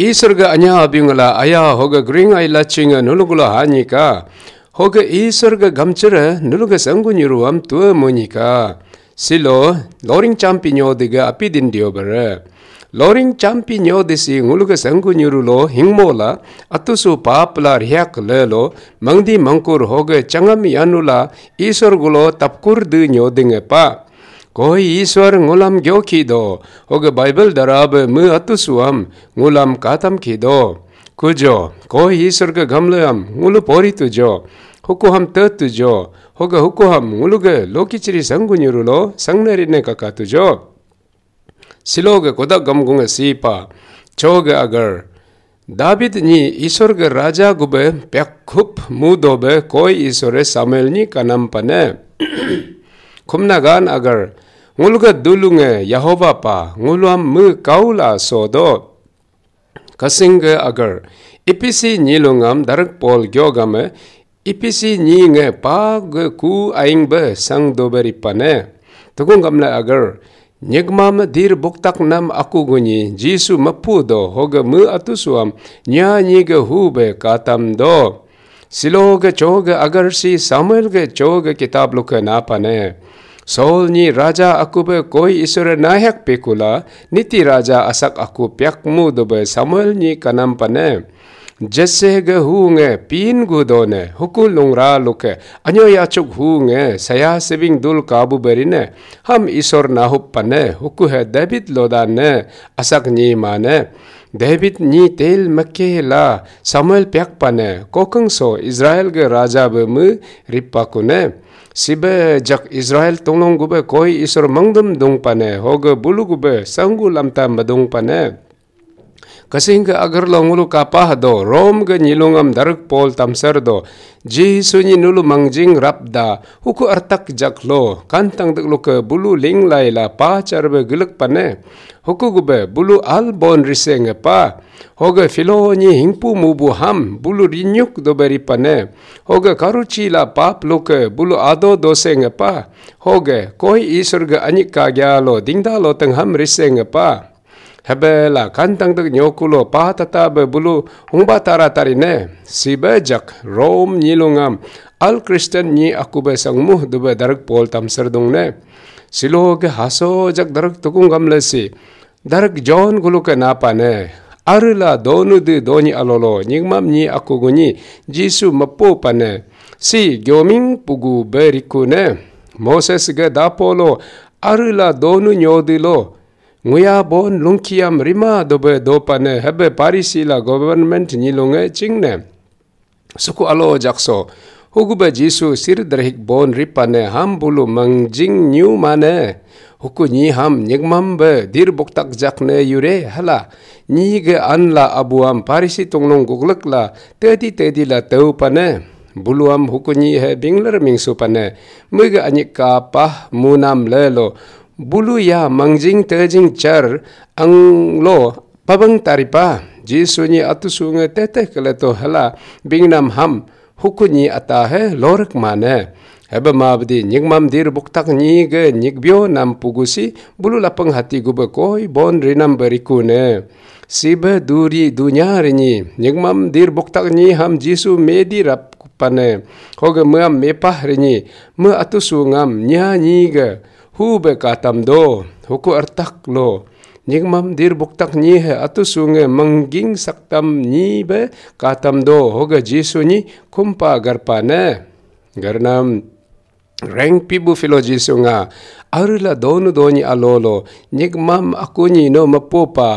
이서가 아냐 비응라 아야 호가 그린 아이 라칭 누르글라 하니까 호가 이서가 감처라 누르가 성군이로 암투어 모니까 실로 로링 챔피뇨디가 아피딘디오버레 로링 챔피뇨디시 응르가 성군이로로 힝모라 아투수 바플라 리약레로 망디 망코르 호가 장암이 안누라 이서글로 탑쿠르드 뇨딩에 파 거의 이수아를 ngullam gyo kido, oga Bible darab mu atusuam ngullam katam kido. 그죠? 거의 이수아가 감려함 ngulu pori tujo, hukuham tatujo, hoga hukuham nguluga lokichiri sangunyurulo sangnerine kakatujo. 실로가 고다 감공의 시파 저게 아거 다비드니 이소르가 라자 구베 백흡 무도베 고이 이소레 사멜니 까남파네 쿰나간 아거 ngulga dulunga yahova pa ngulwa mu kaula sodo kasing agar ipc nilungam darak pol gyogam epc ni nge pa ge ku aing ba sang do bari pane tugung gamla agar nyigma dir buktak nam aku guni jisu mapu do hoga mu atusuam nya ni ge hube katam do siloga choga agar si samuel ge choga kitab na pane सोल नि राजा अकुब कोई ईश्वर नायक पेकुला नीति राजा असक अकु प्यक मुदुब समल नि कनम पन जैसे गुंग पीन गुदो ने हुकु लुंगरा लुक अन्यो याचुक हुंग सया सिविंग दुल काबू बरी ने हम ईश्वर नाहुप पने हुकु है दबित लोदा ने असक नि माने 데빗 니 데일 마케헬라 사무엘 백반에 코컹소 이스라엘 그 라자브무 리파쿠네 시베 적 이스라엘 동농구베 거의 이스로 멍듬 동파네 호그 블루구베 쌍구 람타 마동파네 kasing ka agar long ulu kapah do rom ga nyilungam darak pol tamser do ji sunyi nulu mangjing rapda huku artak jaklo kantang dek luka bulu ling laila pa charbe gilak pane huku gube bulu al bon riseng pa hoga filo ni hingpu mubu ham bulu rinyuk do beri pane hoga karuchi la pap luka bulu ado doseng pa hoga koi isurga anik kagyalo dingdalo tengham riseng pa hebela kantang tak nyokulo pahatata bebulu hongba tara tarine si bejak Rome nyilungam al kristen ni aku be sangmuh dube darak pol tam serdungne silo ke haso jak darak tukung gamlesi darak john gulu ke ne arla donu di doni alolo nyingmam ni aku guni jisu mepo pane si gyoming pugu beriku ne moses ge dapolo arla donu nyodilo nguya bon lungkiyam rima dobe dopa ne hebe parisila government nilunge chingne suku alo jakso huguba jisu sir drhik bon ripa ne ham bulu mangjing nyu mane huku ni ham nyigmam be dir buktak jakne yure hala ni ge anla abuam parisi tonglong guglakla tedi tedi la teu pane buluam hukuni he binglar mingsu pane mega anika pa munam lelo bulu ya mangjing tejing char ang lo pabang taripa jisu ni atu sunga tete kala to hala bingnam ham hukuni ata he eh, lorak mane heba mabdi nyigmam dir buktak ni ge nyigbyo nam pugusi bulu lapang hati gube koi bon rinam beriku ne sibe duri dunya rini nyigmam dir buktak ni ham Yesu medi rap kupane hoga mua mepah rini mua atu sungam nyanyi ke huve katam do huku artak lo nigmam dir buktak ni he atu sunge manging saktam ni be katam do hoga jisu ni kumpa garpa ne garnam reng pibu filo jisu nga arila donu doni alolo aku ni no mapopa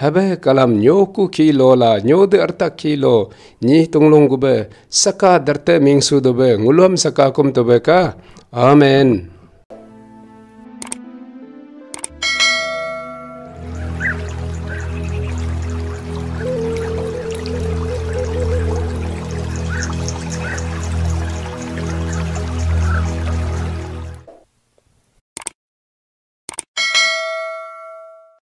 habe kalam nyoku ki la nyod arta ki lo ni tunglung gube saka darte mingsu dobe ngulam saka kum tobe ka amen